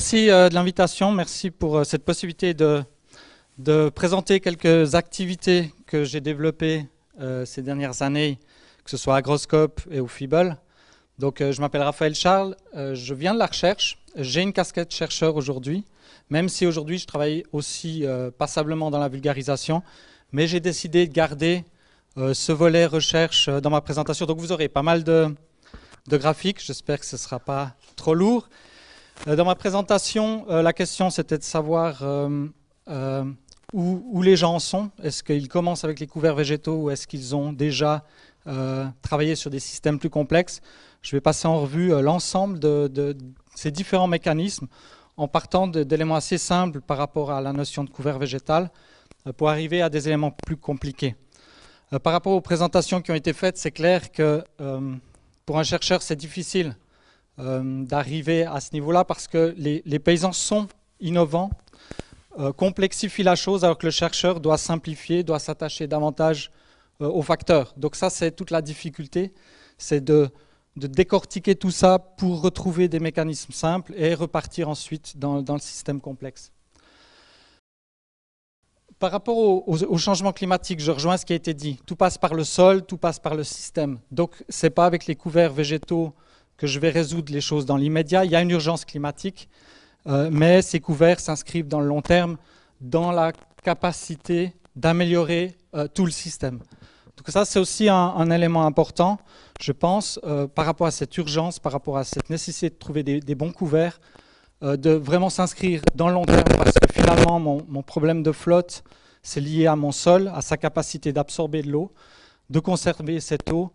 Merci euh, de l'invitation, merci pour euh, cette possibilité de, de présenter quelques activités que j'ai développées euh, ces dernières années, que ce soit à Groscope et au FIBEL. Donc, je m'appelle Raphaël Charles, je viens de la recherche, j'ai une casquette chercheur aujourd'hui, même si aujourd'hui je travaille aussi passablement dans la vulgarisation, mais j'ai décidé de garder ce volet recherche dans ma présentation. Donc, vous aurez pas mal de, de graphiques, j'espère que ce ne sera pas trop lourd. Euh, dans ma présentation, euh, la question c'était de savoir euh, où, les gens en sont. Est-ce qu'ils commencent avec les couverts végétaux ou est-ce qu'ils ont déjà travaillé sur des systèmes plus complexes Je vais passer en revue l'ensemble de, ces différents mécanismes en partant d'éléments assez simples par rapport à la notion de couvert végétal pour arriver à des éléments plus compliqués. par rapport aux présentations qui ont été faites, c'est clair que pour un chercheur, c'est difficile euh, d'arriver à ce niveau-là parce que les, paysans sont innovants, euh, complexifient la chose alors que le chercheur doit simplifier, doit s'attacher davantage euh, aux facteurs. Donc ça, c'est toute la difficulté, c'est de, décortiquer tout ça pour retrouver des mécanismes simples et repartir ensuite dans, le système complexe. Par rapport au, changement climatique, je rejoins ce qui a été dit. Tout passe par le sol, tout passe par le système. Donc, ce n'est pas avec les couverts végétaux que je vais résoudre les choses dans l'immédiat. Il y a une urgence climatique, euh, mais ces couverts s'inscrivent dans le long terme, dans la capacité d'améliorer euh, tout le système. Donc ça, c'est aussi un, élément important, je pense, euh, par rapport à cette urgence, par rapport à cette nécessité de trouver des, bons couverts, de vraiment s'inscrire dans le long terme, parce que finalement, mon problème de flotte, c'est lié à mon sol, à sa capacité d'absorber de l'eau, de conserver cette eau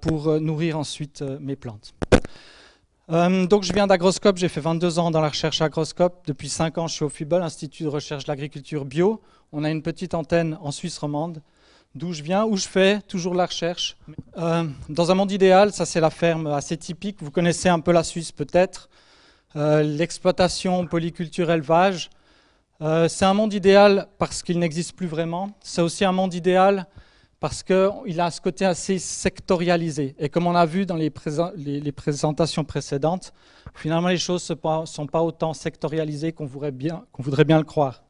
pour nourrir ensuite mes plantes. Euh, donc je viens d'Agroscope, j'ai fait 22 ans dans la recherche Agroscope. Depuis 5 ans, je suis au FUBEL, Institut de recherche de l'agriculture bio. On a une petite antenne en Suisse romande, d'où je viens, où je fais toujours la recherche. Euh, dans un monde idéal, ça c'est la ferme assez typique. Vous connaissez un peu la Suisse peut-être. Euh, l'exploitation, polyculture, élevage. c'est un monde idéal parce qu'il n'existe plus vraiment. C'est aussi un monde idéal parce qu'il a ce côté assez sectorialisé. Et comme on a vu dans les, présentations précédentes, finalement les choses ne sont pas autant sectorialisées qu'on voudrait, bien le croire.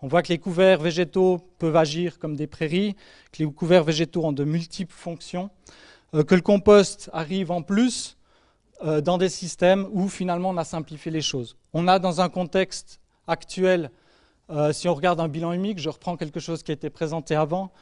On voit que les couverts végétaux peuvent agir comme des prairies, que les couverts végétaux ont de multiples fonctions, euh, que le compost arrive en plus euh, dans des systèmes où finalement on a simplifié les choses. On a dans un contexte actuel, euh, si on regarde un bilan humique, je reprends quelque chose qui a été présenté avant,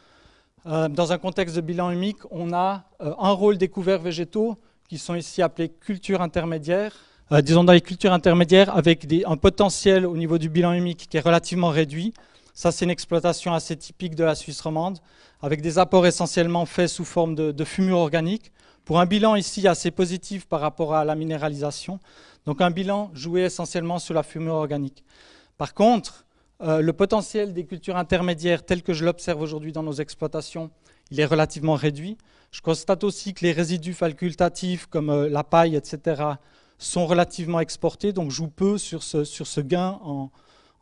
euh, dans un contexte de bilan humique, on a euh, un rôle des couverts végétaux qui sont ici appelés cultures intermédiaires. Euh, disons dans les cultures intermédiaires avec un potentiel au niveau du bilan humique qui est relativement réduit. Ça, c'est une exploitation assez typique de la Suisse romande, avec des apports essentiellement faits sous forme de, de fumure organique, pour un bilan ici assez positif par rapport à la minéralisation. Donc un bilan joué essentiellement sur la fumure organique. Par contre, euh, le potentiel des cultures intermédiaires tel que je l'observe aujourd'hui dans nos exploitations, il est relativement réduit. Je constate aussi que les résidus facultatifs comme euh, la paille, etc., sont relativement exportés, donc joue peu sur ce, sur ce gain en,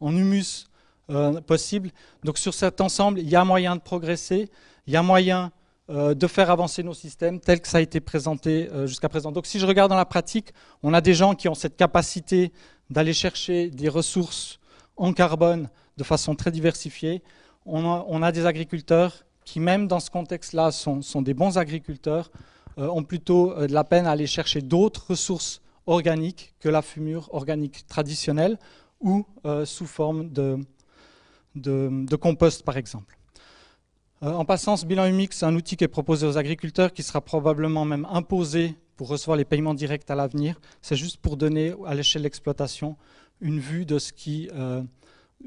humus euh, possible. Donc sur cet ensemble, il y a moyen de progresser, il y a moyen de faire avancer nos systèmes tels que ça a été présenté jusqu'à présent. Donc si je regarde dans la pratique, on a des gens qui ont cette capacité d'aller chercher des ressources en carbone de façon très diversifiée. On a, des agriculteurs qui, même dans ce contexte-là, sont, des bons agriculteurs, euh, ont plutôt euh, de la peine à aller chercher d'autres ressources organiques que la fumure organique traditionnelle ou euh, sous forme de, compost, par exemple. en passant, ce bilan humique c'est un outil qui est proposé aux agriculteurs, qui sera probablement même imposé pour recevoir les paiements directs à l'avenir. C'est juste pour donner à l'échelle de l'exploitation une vue de ce qui, euh,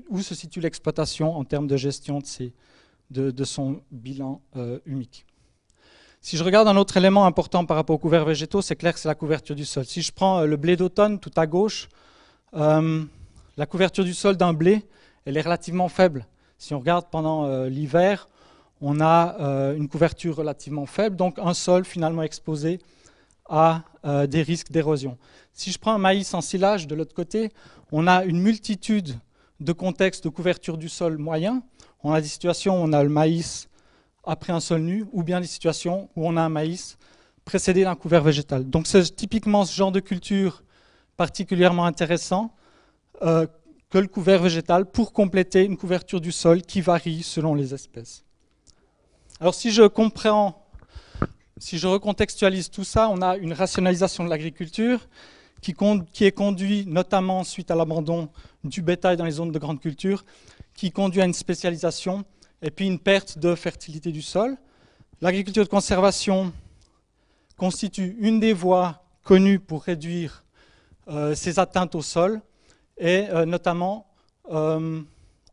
où se situe l'exploitation en termes de gestion de, de, son bilan euh, humique. Si je regarde un autre élément important par rapport aux couverts végétaux, c'est clair que c'est la couverture du sol. Si je prends euh, le blé d'automne tout à gauche, euh, la couverture du sol d'un blé, elle est relativement faible. Si on regarde pendant l'hiver, on a une couverture relativement faible, donc un sol finalement exposé à euh, des risques d'érosion. Si je prends un maïs en silage de l'autre côté, on a une multitude de contextes de couverture du sol moyen. On a des situations où on a le maïs après un sol nu, ou bien des situations où on a un maïs précédé d'un couvert végétal. Donc c'est typiquement ce genre de culture particulièrement intéressant euh, que le couvert végétal pour compléter une couverture du sol qui varie selon les espèces. Alors si je comprends si je recontextualise tout ça, on a une rationalisation de l'agriculture qui, est conduite notamment suite à l'abandon du bétail dans les zones de grande culture, qui conduit à une spécialisation et puis une perte de fertilité du sol. L'agriculture de conservation constitue une des voies connues pour réduire euh, ces atteintes au sol, et euh, notamment euh,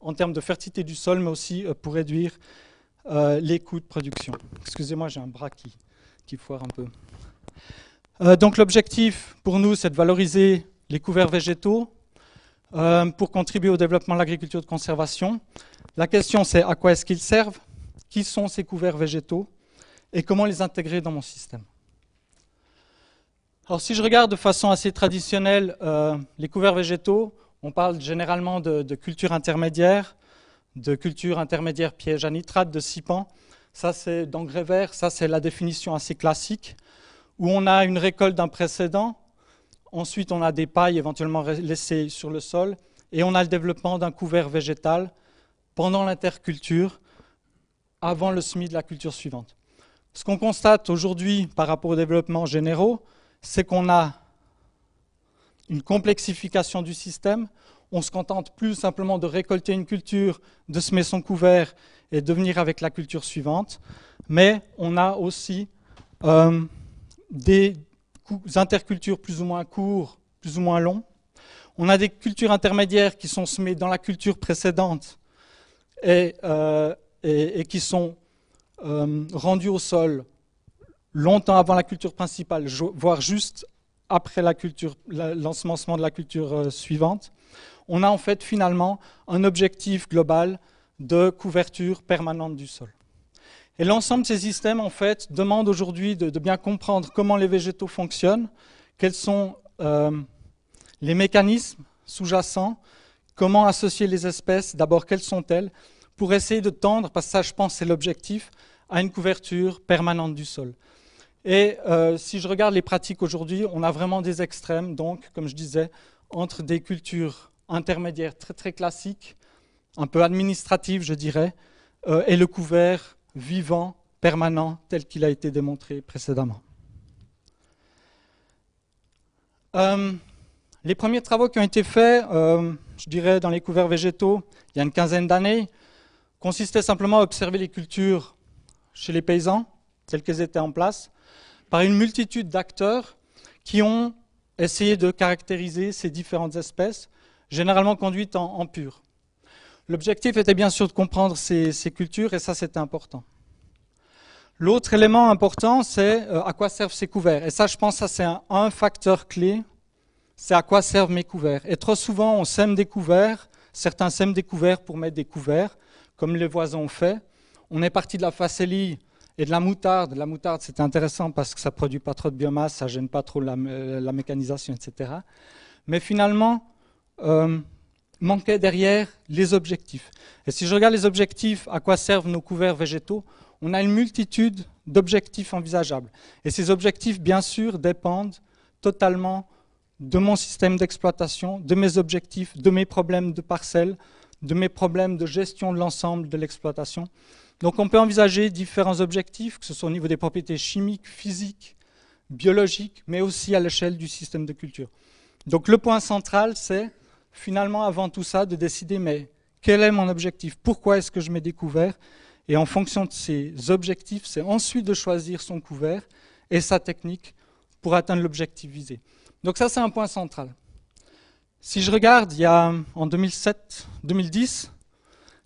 en termes de fertilité du sol, mais aussi pour réduire les coûts de production. Excusez-moi, j'ai un bras qui qui foire un peu. Euh, donc l'objectif pour nous, c'est de valoriser les couverts végétaux euh, pour contribuer au développement de l'agriculture de conservation. La question, c'est à quoi est-ce qu'ils servent Qui sont ces couverts végétaux Et comment les intégrer dans mon système Alors si je regarde de façon assez traditionnelle euh, les couverts végétaux, on parle généralement de, culture intermédiaire, de culture intermédiaire piège à nitrate, de cipans. Ça, c'est d'engrais vert, ça, c'est la définition assez classique, où on a une récolte d'un précédent, ensuite on a des pailles éventuellement laissées sur le sol, et on a le développement d'un couvert végétal pendant l'interculture, avant le semis de la culture suivante. Ce qu'on constate aujourd'hui par rapport au développement généraux, c'est qu'on a une complexification du système. On se contente plus simplement de récolter une culture, de semer son couvert et devenir avec la culture suivante. Mais on a aussi euh, des intercultures plus ou moins courtes, plus ou moins longues. On a des cultures intermédiaires qui sont semées dans la culture précédente et, euh, qui sont euh, rendues au sol longtemps avant la culture principale, voire juste après l'ensemencement de la culture suivante. On a en fait finalement un objectif global de couverture permanente du sol. Et l'ensemble de ces systèmes, en fait, demande aujourd'hui de, bien comprendre comment les végétaux fonctionnent, quels sont euh, les mécanismes sous-jacents, comment associer les espèces, d'abord quelles sont-elles, pour essayer de tendre, parce que ça je pense c'est l'objectif, à une couverture permanente du sol. Et euh, si je regarde les pratiques aujourd'hui, on a vraiment des extrêmes, donc comme je disais, entre des cultures intermédiaires très très classiques, un peu administrative, je dirais, euh, et le couvert vivant, permanent, tel qu'il a été démontré précédemment. Euh, les premiers travaux qui ont été faits, euh, je dirais dans les couverts végétaux, il y a une quinzaine d'années, consistaient simplement à observer les cultures chez les paysans, telles qu'elles étaient en place, par une multitude d'acteurs qui ont essayé de caractériser ces différentes espèces, généralement conduites en, en pur. L'objectif était bien sûr de comprendre ces, cultures et ça c'était important. L'autre élément important, c'est euh, à quoi servent ces couverts. Et ça, je pense, ça c'est un, facteur clé. C'est à quoi servent mes couverts. Et trop souvent, on sème des couverts. Certains sèment des couverts pour mettre des couverts, comme les voisins ont fait. On est parti de la facélie et de la moutarde. La moutarde, c'est intéressant parce que ça produit pas trop de biomasse, ça gêne pas trop la, euh, mécanisation, etc. Mais finalement, euh, manquaient derrière les objectifs. Et si je regarde les objectifs, à quoi servent nos couverts végétaux, on a une multitude d'objectifs envisageables. Et ces objectifs, bien sûr, dépendent totalement de mon système d'exploitation, de mes objectifs, de mes problèmes de parcelles, de mes problèmes de gestion de l'ensemble de l'exploitation. Donc on peut envisager différents objectifs, que ce soit au niveau des propriétés chimiques, physiques, biologiques, mais aussi à l'échelle du système de culture. Donc le point central, c'est finalement, avant tout ça, de décider, mais quel est mon objectif Pourquoi est-ce que je m'ai découvert Et en fonction de ces objectifs, c'est ensuite de choisir son couvert et sa technique pour atteindre l'objectif visé. Donc ça, c'est un point central. Si je regarde, il y a en 2007-2010,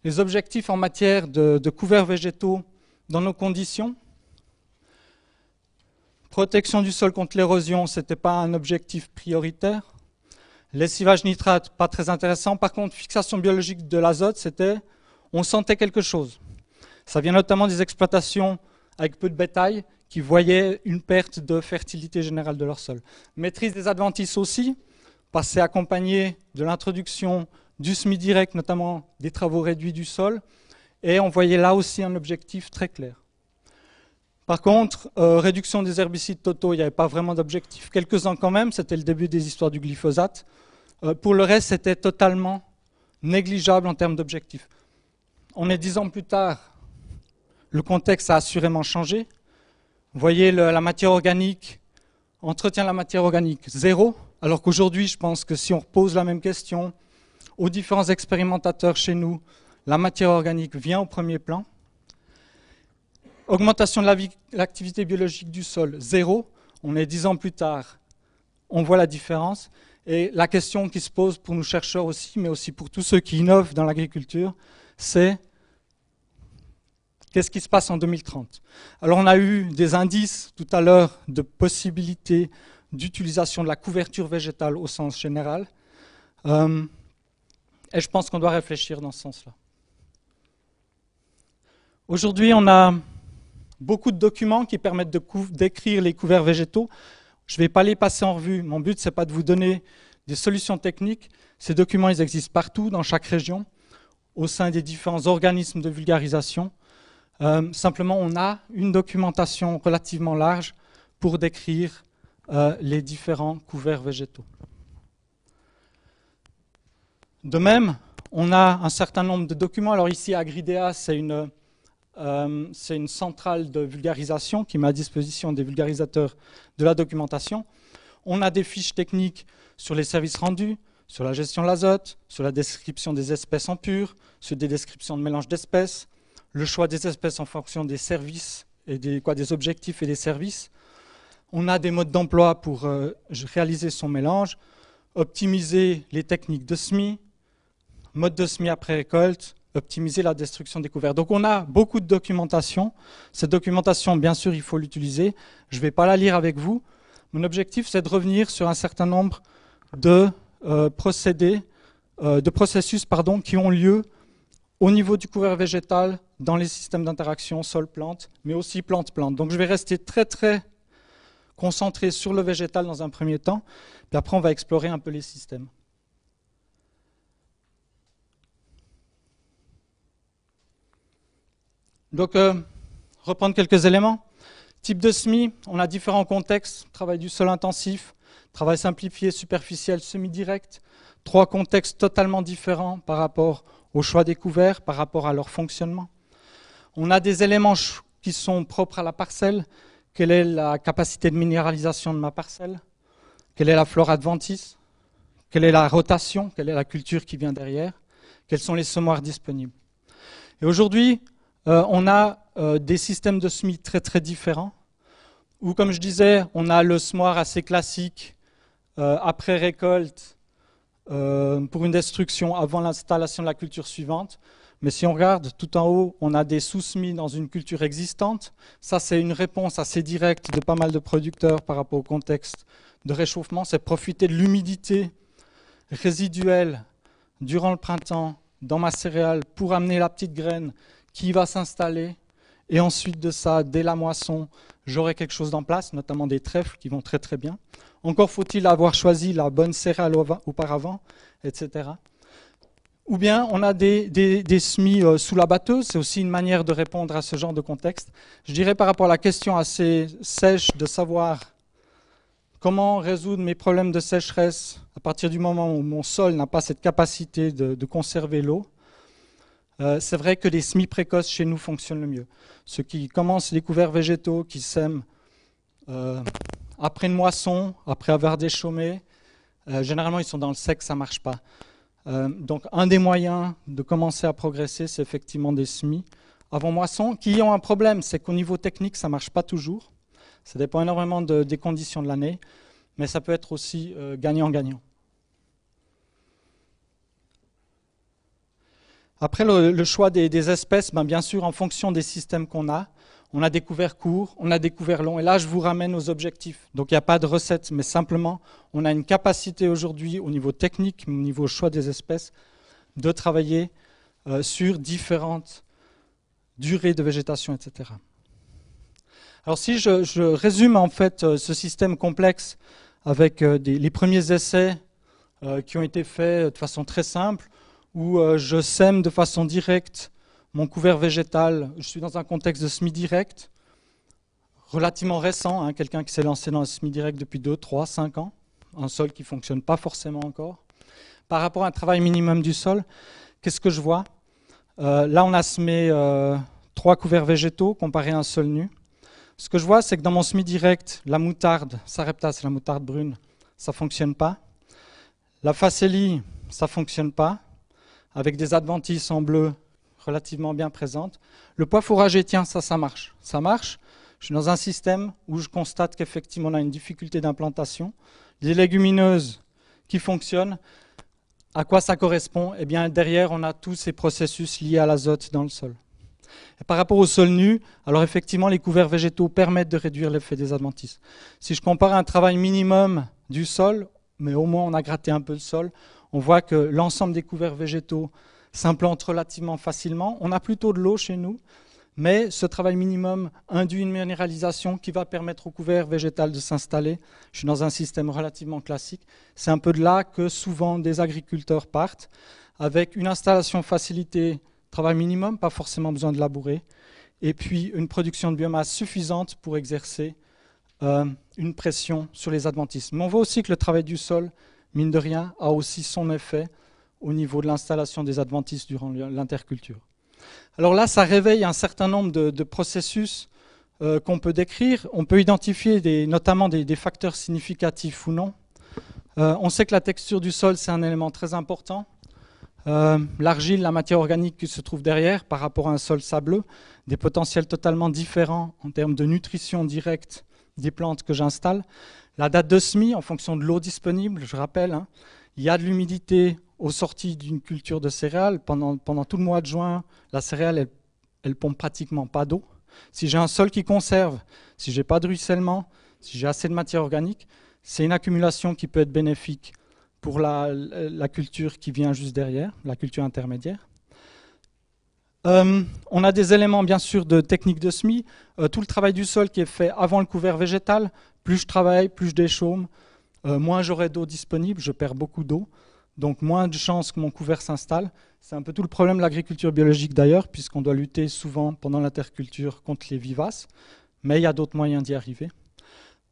les objectifs en matière de, couverts végétaux dans nos conditions. Protection du sol contre l'érosion, ce n'était pas un objectif prioritaire. Lessivage nitrate, pas très intéressant. Par contre, fixation biologique de l'azote, c'était, on sentait quelque chose. Ça vient notamment des exploitations avec peu de bétail qui voyaient une perte de fertilité générale de leur sol. Maîtrise des adventices aussi, c'est accompagné de l'introduction du semi-direct, notamment des travaux réduits du sol. Et on voyait là aussi un objectif très clair. Par contre, euh, réduction des herbicides totaux, il n'y avait pas vraiment d'objectif. quelques ans quand même, c'était le début des histoires du glyphosate. Euh, pour le reste, c'était totalement négligeable en termes d'objectifs. On est dix ans plus tard, le contexte a assurément changé. Vous voyez, la matière organique, entretien la matière organique, zéro. Alors qu'aujourd'hui, je pense que si on repose la même question aux différents expérimentateurs chez nous, la matière organique vient au premier plan. Augmentation de l'activité biologique du sol, zéro. On est dix ans plus tard. On voit la différence. Et la question qui se pose pour nous chercheurs aussi, mais aussi pour tous ceux qui innovent dans l'agriculture, c'est qu'est-ce qui se passe en 2030 Alors on a eu des indices tout à l'heure de possibilités d'utilisation de la couverture végétale au sens général. Euh, et je pense qu'on doit réfléchir dans ce sens-là. Aujourd'hui, on a beaucoup de documents qui permettent décrire les couverts végétaux. Je ne vais pas les passer en revue. Mon but, ce n'est pas de vous donner des solutions techniques. Ces documents, ils existent partout, dans chaque région, au sein des différents organismes de vulgarisation. Euh, simplement, on a une documentation relativement large pour décrire euh, les différents couverts végétaux. De même, on a un certain nombre de documents. Alors ici, Agridea, c'est une euh, c'est une centrale de vulgarisation qui met à disposition des vulgarisateurs de la documentation. On a des fiches techniques sur les services rendus, sur la gestion de l'azote, sur la description des espèces en pur, sur des descriptions de mélange d'espèces, le choix des espèces en fonction des services et des, quoi, des objectifs et des services. On a des modes d'emploi pour euh, réaliser son mélange, optimiser les techniques de SMI, mode de semis après récolte, optimiser la destruction des couverts. Donc on a beaucoup de documentation. Cette documentation, bien sûr, il faut l'utiliser. Je ne vais pas la lire avec vous. Mon objectif, c'est de revenir sur un certain nombre de euh, procédés, euh, de processus pardon, qui ont lieu au niveau du couvert végétal, dans les systèmes d'interaction sol-plante, mais aussi plante-plante. Donc je vais rester très très concentré sur le végétal dans un premier temps, puis après on va explorer un peu les systèmes. Donc, euh, reprendre quelques éléments. Type de semis, on a différents contextes, travail du sol intensif, travail simplifié, superficiel, semi-direct, trois contextes totalement différents par rapport au choix découvert, par rapport à leur fonctionnement. On a des éléments qui sont propres à la parcelle, quelle est la capacité de minéralisation de ma parcelle, quelle est la flore adventice, quelle est la rotation, quelle est la culture qui vient derrière, quels sont les semoirs disponibles. Et aujourd'hui, euh, on a euh, des systèmes de semis très très différents, où comme je disais, on a le semoir assez classique, euh, après récolte, pour une destruction avant l'installation de la culture suivante. Mais si on regarde tout en haut, on a des sous-semis dans une culture existante. Ça, c'est une réponse assez directe de pas mal de producteurs par rapport au contexte de réchauffement. C'est profiter de l'humidité résiduelle durant le printemps dans ma céréale pour amener la petite graine qui va s'installer. Et ensuite de ça, dès la moisson, j'aurai quelque chose en place, notamment des trèfles qui vont très très bien. Encore faut-il avoir choisi la bonne céréale auparavant, etc. Ou bien on a des, semis euh, sous la batteuse, c'est aussi une manière de répondre à ce genre de contexte. Je dirais par rapport à la question assez sèche de savoir comment résoudre mes problèmes de sécheresse à partir du moment où mon sol n'a pas cette capacité de conserver l'eau, euh, c'est vrai que les semis précoces chez nous fonctionnent le mieux. Ceux qui commencent les couverts végétaux, qui sèment euh, après une moisson, après avoir déchaumé, euh, généralement ils sont dans le sec, ça ne marche pas. donc un des moyens de commencer à progresser, c'est effectivement des semis avant moisson, qui ont un problème, c'est qu'au niveau technique, ça ne marche pas toujours. Ça dépend énormément des conditions de l'année, mais ça peut être aussi gagnant-gagnant. Après, le, choix des, espèces, ben, bien sûr, en fonction des systèmes qu'on a, on a découvert court, on a découvert long. Et là, je vous ramène aux objectifs. Donc, il n'y a pas de recette, mais simplement, on a une capacité aujourd'hui, au niveau technique, au niveau choix des espèces, de travailler euh, sur différentes durées de végétation, etc. Alors, si je, résume en fait euh, ce système complexe avec euh, les premiers essais qui ont été faits de façon très simple, où euh, je sème de façon directe mon couvert végétal. Je suis dans un contexte de semi-direct, relativement récent, hein, quelqu'un qui s'est lancé dans le semi-direct depuis 2, 3, 5 ans, un sol qui ne fonctionne pas forcément encore. Par rapport à un travail minimum du sol, qu'est-ce que je vois euh, Là, on a semé euh, trois couverts végétaux comparé à un sol nu. Ce que je vois, c'est que dans mon semi-direct, la moutarde, Sarepta, c'est la moutarde brune, ça ne fonctionne pas. La facélie, ça ne fonctionne pas avec des adventices en bleu relativement bien présentes. Le poids fourragé, tiens, ça, ça marche. Ça marche. Je suis dans un système où je constate qu'effectivement, on a une difficulté d'implantation. Les légumineuses qui fonctionnent, à quoi ça correspond Eh bien, derrière, on a tous ces processus liés à l'azote dans le sol. par rapport au sol nu, alors effectivement, les couverts végétaux permettent de réduire l'effet des adventices. Si je compare un travail minimum du sol, mais au moins on a gratté un peu le sol, on voit que l'ensemble des couverts végétaux s'implante relativement facilement. On a plutôt de l'eau chez nous, mais ce travail minimum induit une minéralisation qui va permettre au couvert végétal de s'installer. Je suis dans un système relativement classique. C'est un peu de là que souvent des agriculteurs partent, avec une installation facilitée, travail minimum, pas forcément besoin de labourer, et puis une production de biomasse suffisante pour exercer euh, une pression sur les adventismes. Mais on voit aussi que le travail du sol mine de rien, a aussi son effet au niveau de l'installation des adventices durant l'interculture. Alors là, ça réveille un certain nombre de, processus euh, qu'on peut décrire. On peut identifier notamment des, facteurs significatifs ou non. Euh, on sait que la texture du sol, c'est un élément très important. Euh, l'argile, la matière organique qui se trouve derrière par rapport à un sol sableux, des potentiels totalement différents en termes de nutrition directe des plantes que j'installe, la date de semis, en fonction de l'eau disponible, je rappelle, hein, il y a de l'humidité aux sorties d'une culture de céréales. Pendant, tout le mois de juin, la céréale, elle, elle pompe pratiquement pas d'eau. Si j'ai un sol qui conserve, si j'ai pas de ruissellement, si j'ai assez de matière organique, c'est une accumulation qui peut être bénéfique pour la, culture qui vient juste derrière, la culture intermédiaire. Euh, on a des éléments bien sûr de technique de semis, euh, tout le travail du sol qui est fait avant le couvert végétal. Plus je travaille, plus je déchaume, euh, moins j'aurai d'eau disponible, je perds beaucoup d'eau, donc moins de chances que mon couvert s'installe. C'est un peu tout le problème de l'agriculture biologique d'ailleurs, puisqu'on doit lutter souvent pendant l'interculture contre les vivaces, mais il y a d'autres moyens d'y arriver.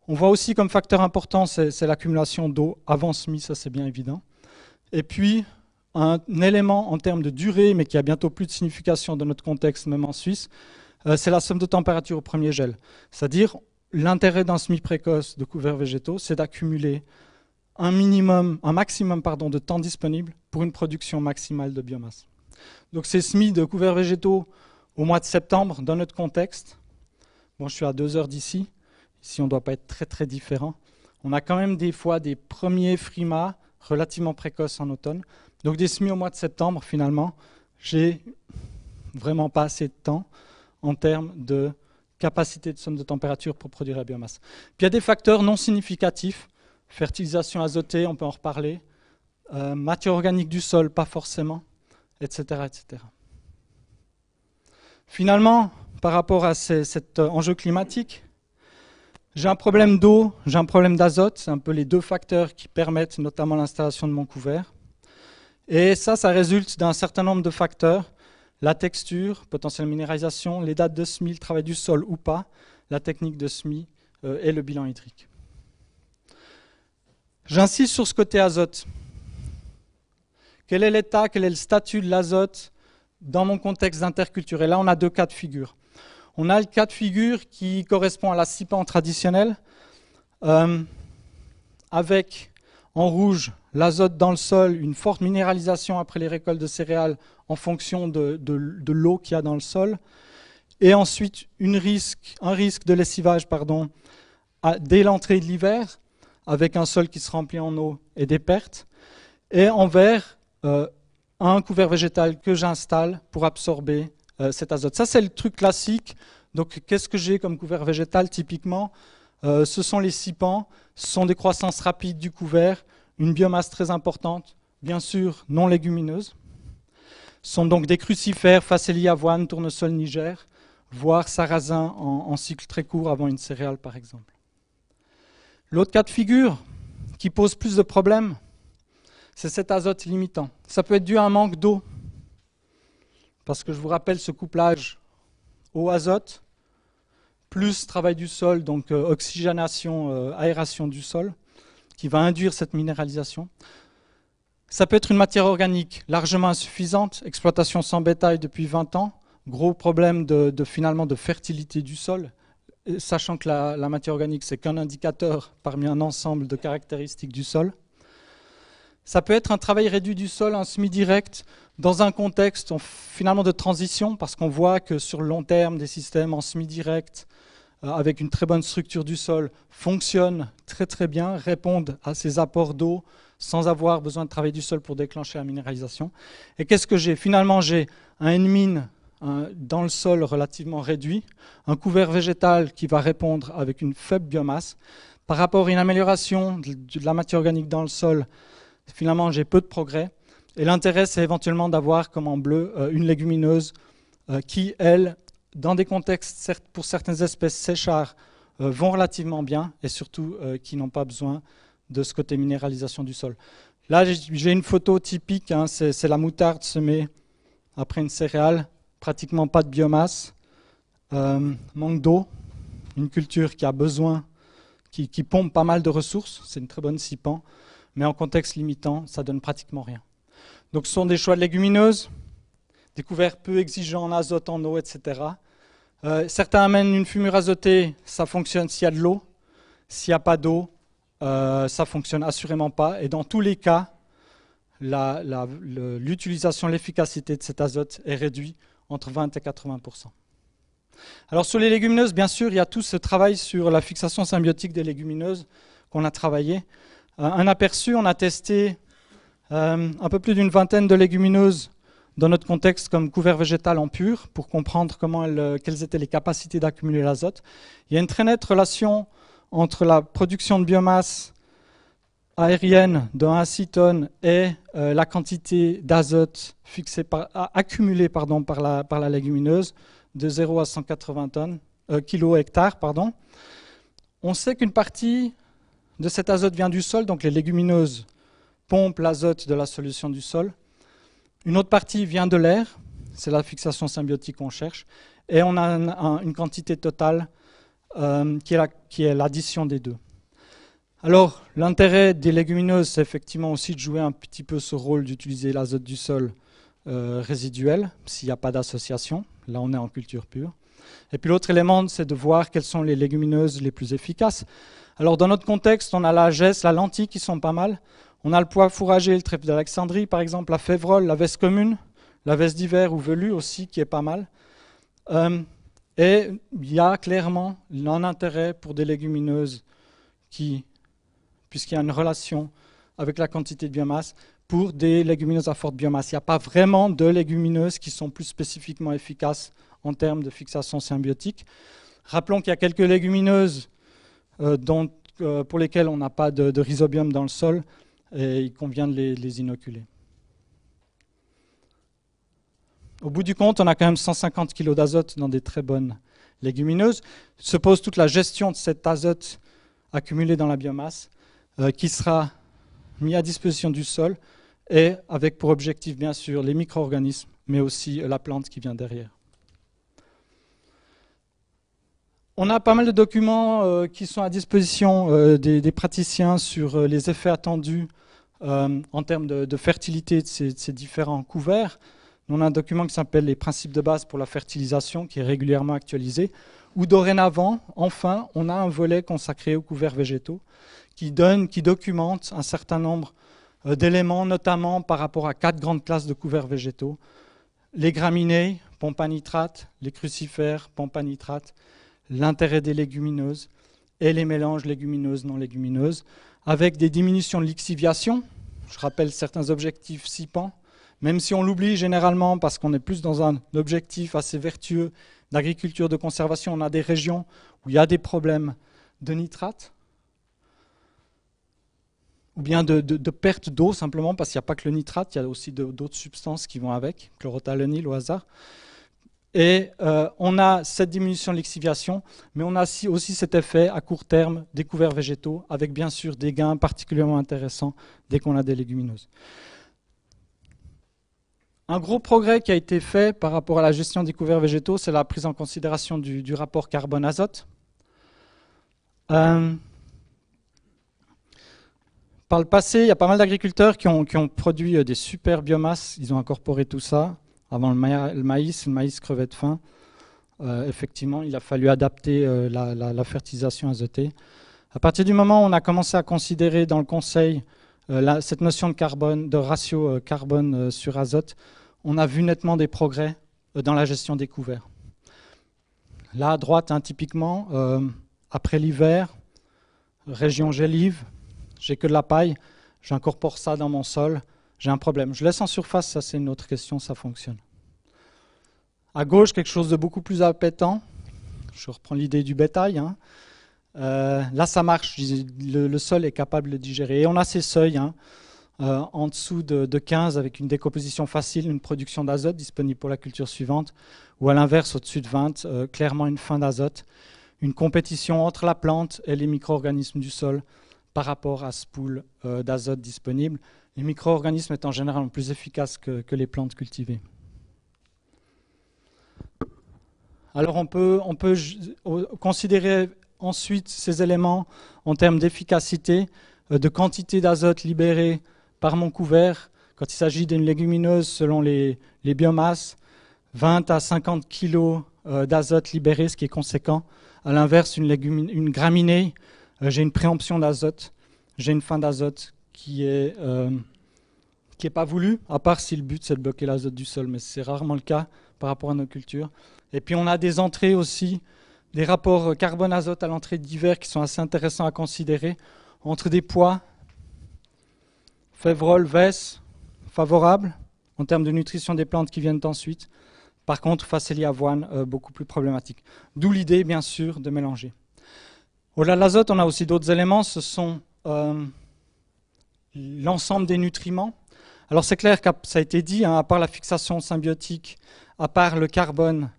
On voit aussi comme facteur important, c'est l'accumulation d'eau avant semis, ça c'est bien évident. Et puis, un élément en termes de durée, mais qui a bientôt plus de signification dans notre contexte, même en Suisse, euh, c'est la somme de température au premier gel. C'est-à-dire, l'intérêt d'un semis précoce de couverts végétaux, c'est d'accumuler un un maximum pardon, de temps disponible pour une production maximale de biomasse. Donc ces semis de couverts végétaux au mois de septembre, dans notre contexte, bon, je suis à deux heures d'ici, ici on ne doit pas être très très différent, on a quand même des fois des premiers frimas relativement précoces en automne, donc semis au mois de septembre, finalement, j'ai vraiment pas assez de temps en termes de capacité de somme de température pour produire la biomasse. Puis il y a des facteurs non significatifs, fertilisation azotée, on peut en reparler, euh, matière organique du sol, pas forcément, etc., etc. Finalement, par rapport à cet euh, enjeu climatique, j'ai un problème d'eau, j'ai un problème d'azote, c'est un peu les deux facteurs qui permettent notamment l'installation de mon couvert. Et ça, ça résulte d'un certain nombre de facteurs. La texture, potentielle minéralisation, les dates de semis, le travail du sol ou pas, la technique de semis euh, et le bilan hydrique. J'insiste sur ce côté azote. Quel est l'état, quel est le statut de l'azote dans mon contexte d'interculture Et là, on a deux cas de figure. On a le cas de figure qui correspond à la CIPAN traditionnelle, euh, avec en rouge l'azote dans le sol, une forte minéralisation après les récoltes de céréales en fonction de, l'eau qu'il y a dans le sol, et ensuite un risque de lessivage pardon, dès l'entrée de l'hiver, avec un sol qui se remplit en eau et des pertes, et en vert, euh, un couvert végétal que j'installe pour absorber euh, cet azote. Ça, c'est le truc classique. Donc, qu'est-ce que j'ai comme couvert végétal typiquement euh, Ce sont les cipans, ce sont des croissances rapides du couvert, une biomasse très importante, bien sûr non légumineuse. sont donc des crucifères, facélie, avoine, tournesol niger, voire sarrasin en, cycle très court avant une céréale par exemple. L'autre cas de figure qui pose plus de problèmes, c'est cet azote limitant. Ça peut être dû à un manque d'eau, parce que je vous rappelle ce couplage eau-azote, plus travail du sol, donc euh, oxygénation, euh, aération du sol, qui va induire cette minéralisation. Ça peut être une matière organique largement insuffisante, exploitation sans bétail depuis 20 ans, gros problème de, finalement de fertilité du sol, sachant que la, matière organique, c'est qu'un indicateur parmi un ensemble de caractéristiques du sol. Ça peut être un travail réduit du sol, un semi-direct, dans un contexte finalement de transition, parce qu'on voit que sur le long terme, des systèmes en semi-direct, euh, avec une très bonne structure du sol, fonctionnent très très bien, répondent à ces apports d'eau sans avoir besoin de travailler du sol pour déclencher la minéralisation. Et qu'est-ce que j'ai Finalement, j'ai un mine dans le sol relativement réduit, un couvert végétal qui va répondre avec une faible biomasse. Par rapport à une amélioration de la matière organique dans le sol, finalement, j'ai peu de progrès. Et l'intérêt, c'est éventuellement d'avoir, comme en bleu, euh, une légumineuse euh, qui, elle, dans des contextes pour certaines espèces séchards euh, vont relativement bien et surtout euh, qui n'ont pas besoin de ce côté minéralisation du sol. Là, j'ai une photo typique, hein, c'est la moutarde semée après une céréale, pratiquement pas de biomasse, euh, manque d'eau, une culture qui a besoin, qui, qui pompe pas mal de ressources, c'est une très bonne cipan, mais en contexte limitant, ça donne pratiquement rien. Donc ce sont des choix de légumineuses, des couverts peu exigeants en azote, en eau, etc. Euh, certains amènent une fumure azotée, ça fonctionne s'il y a de l'eau. S'il n'y a pas d'eau, ça euh, ça fonctionne assurément pas. Et dans tous les cas, l'utilisation, l'efficacité de cet azote est réduite entre 20 et 80 Alors sur les légumineuses, bien sûr, il y a tout ce travail sur la fixation symbiotique des légumineuses qu'on a travaillé. Euh, un aperçu, on a testé un peu plus d'une vingtaine de légumineuses dans notre contexte, comme couvert végétal en pur, pour comprendre comment euh, quelles étaient les capacités d'accumuler l'azote, il y a une très nette relation entre la production de biomasse aérienne de 1 tonnes et euh, la quantité d'azote accumulée par, la, légumineuse de 0 à 180 tonnes, euh, kilo hectare. On sait qu'une partie de cet azote vient du sol, donc les légumineuses pompent l'azote de la solution du sol. Une autre partie vient de l'air, c'est la fixation symbiotique qu'on cherche, et on a une quantité totale euh, qui est l'addition des deux. Alors, l'intérêt des légumineuses, c'est effectivement aussi de jouer un petit peu ce rôle d'utiliser l'azote du sol euh, résiduel, s'il n'y a pas d'association. Là, on est en culture pure. Et puis l'autre élément, c'est de voir quelles sont les légumineuses les plus efficaces. Alors dans notre contexte, on a la geste, la lentille qui sont pas mal. On a le poids fourragé, le trépied d'Alexandrie, par exemple, la févrole, la veste commune, la veste d'hiver ou velue aussi, qui est pas mal. Euh, et il y a clairement un intérêt pour des légumineuses qui, puisqu'il y a une relation avec la quantité de biomasse, pour des légumineuses à forte biomasse. Il n'y a pas vraiment de légumineuses qui sont plus spécifiquement efficaces en termes de fixation symbiotique. Rappelons qu'il y a quelques légumineuses euh, euh, pour lesquelles on n'a pas de rhizobium dans le sol, et il convient de les, inoculer. Au bout du compte, on a quand même 150 kg d'azote dans des très bonnes légumineuses. Se pose toute la gestion de cet azote accumulé dans la biomasse euh, qui sera mis à disposition du sol et avec pour objectif bien sûr les micro-organismes, mais aussi euh, la plante qui vient derrière. On a pas mal de documents euh, qui sont à disposition euh, des, praticiens sur euh, les effets attendus en termes de, fertilité de ces, différents couverts. On a un document qui s'appelle les principes de base pour la fertilisation qui est régulièrement actualisé, Ou dorénavant, enfin, on a un volet consacré aux couverts végétaux qui, donne, qui documente un certain nombre d'éléments, notamment par rapport à quatre grandes classes de couverts végétaux. Les graminées, nitrate, les crucifères, à nitrate, l'intérêt des légumineuses et les mélanges légumineuses-non légumineuses, avec des diminutions de lixiviation. Je rappelle certains objectifs SIPAN, même si on l'oublie généralement parce qu'on est plus dans un objectif assez vertueux d'agriculture de conservation. On a des régions où il y a des problèmes de nitrate. ou bien de, perte d'eau simplement parce qu'il n'y a pas que le nitrate, il y a aussi d'autres substances qui vont avec, chlorothalonil au hasard. Et euh, on a cette diminution de l'exciviation, mais on a aussi cet effet à court terme des couverts végétaux, avec bien sûr des gains particulièrement intéressants dès qu'on a des légumineuses. Un gros progrès qui a été fait par rapport à la gestion des couverts végétaux, c'est la prise en considération du, rapport carbone-azote. Euh, par le passé, il y a pas mal d'agriculteurs qui ont, qui ont produit euh, des super biomasses, ils ont incorporé tout ça, avant le, maïs, le maïs crevait de faim. Euh, effectivement, il a fallu adapter euh, la, fertilisation azotée. À partir du moment où on a commencé à considérer dans le Conseil euh, cette notion de carbone, de ratio carbone sur azote, on a vu nettement des progrès dans la gestion des couverts. Là, à droite, hein, typiquement, après l'hiver, région gélive, j'ai que de la paille, j'incorpore ça dans mon sol, j'ai un problème. Je laisse en surface, ça c'est une autre question, ça fonctionne. À gauche, quelque chose de beaucoup plus appétant. Je reprends l'idée du bétail. Hein. Euh, là, ça marche. Le, sol est capable de digérer. Et on a ces seuils. Hein, euh, en dessous de, 15 avec une décomposition facile, une production d'azote disponible pour la culture suivante, ou à l'inverse au-dessus de 20, euh, clairement une fin d'azote, une compétition entre la plante et les micro-organismes du sol par rapport à ce pool d'azote disponible, les micro-organismes en général plus efficaces que les plantes cultivées. Alors on peut, considérer ensuite ces éléments en termes d'efficacité, euh, de quantité d'azote libérée par mon couvert quand il s'agit d'une légumineuse selon les, les, biomasses, 20 à 50 kg euh, d'azote libéré, ce qui est conséquent. À l'inverse, une, graminée, euh, j'ai une préemption d'azote, j'ai une fin d'azote qui n'est pas voulu, à part si le but c'est de bloquer l'azote du sol, mais c'est rarement le cas par rapport à nos cultures. Et puis on a des entrées aussi, des rapports carbone-azote à l'entrée d'hiver qui sont assez intéressants à considérer, entre des poids, févrole, vesses, favorables en termes de nutrition des plantes qui viennent ensuite. Par contre, facélie avoine, euh, beaucoup plus problématique. D'où l'idée, bien sûr, de mélanger. Au-delà de l'azote, on a aussi d'autres éléments. Ce sont euh, l'ensemble des nutriments. Alors c'est clair que ça a été dit, hein, à part la fixation symbiotique, à part le carbone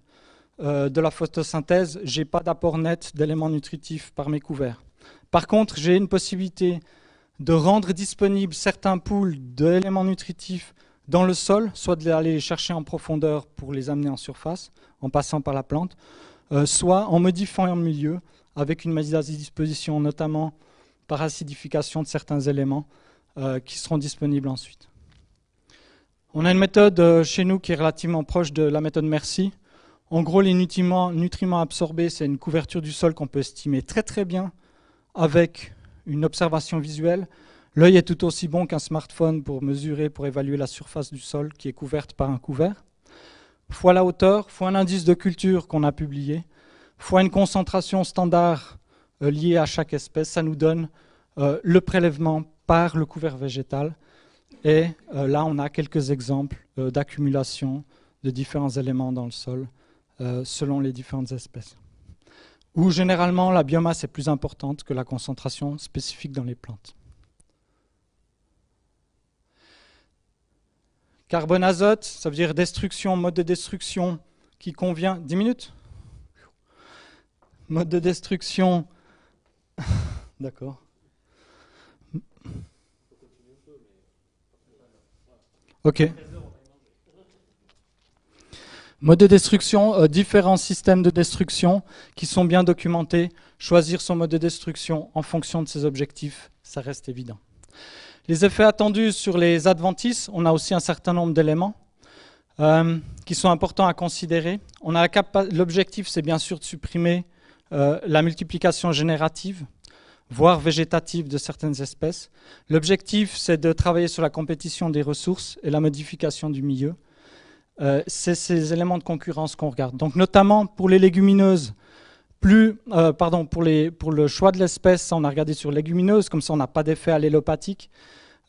euh, de la photosynthèse, j'ai pas d'apport net d'éléments nutritifs par mes couverts. Par contre, j'ai une possibilité de rendre disponibles certains pools d'éléments nutritifs dans le sol, soit de les aller chercher en profondeur pour les amener en surface, en passant par la plante, euh, soit en modifiant le milieu avec une mise à disposition, notamment par acidification de certains éléments euh, qui seront disponibles ensuite. On a une méthode chez nous qui est relativement proche de la méthode Merci, en gros, les nutriments, absorbés, c'est une couverture du sol qu'on peut estimer très très bien avec une observation visuelle. L'œil est tout aussi bon qu'un smartphone pour mesurer, pour évaluer la surface du sol qui est couverte par un couvert. Fois la hauteur, fois un indice de culture qu'on a publié, fois une concentration standard euh, liée à chaque espèce, ça nous donne euh, le prélèvement par le couvert végétal. Et euh, là, on a quelques exemples d'accumulation de différents éléments dans le sol euh, selon les différentes espèces. Où généralement la biomasse est plus importante que la concentration spécifique dans les plantes. Carbone azote, ça veut dire destruction, mode de destruction qui convient. 10 minutes Mode de destruction. D'accord. Ok. Mode de destruction, euh, différents systèmes de destruction qui sont bien documentés. Choisir son mode de destruction en fonction de ses objectifs, ça reste évident. Les effets attendus sur les adventices, on a aussi un certain nombre d'éléments euh, qui sont importants à considérer. On a l'objectif, c'est bien sûr de supprimer euh, la multiplication générative, voire végétative de certaines espèces. L'objectif, c'est de travailler sur la compétition des ressources et la modification du milieu. Euh, c'est ces éléments de concurrence qu'on regarde. Donc notamment pour les légumineuses, plus, euh, pardon, pour, le choix de l'espèce, on a regardé sur légumineuses, comme ça on n'a pas d'effet allélopathique.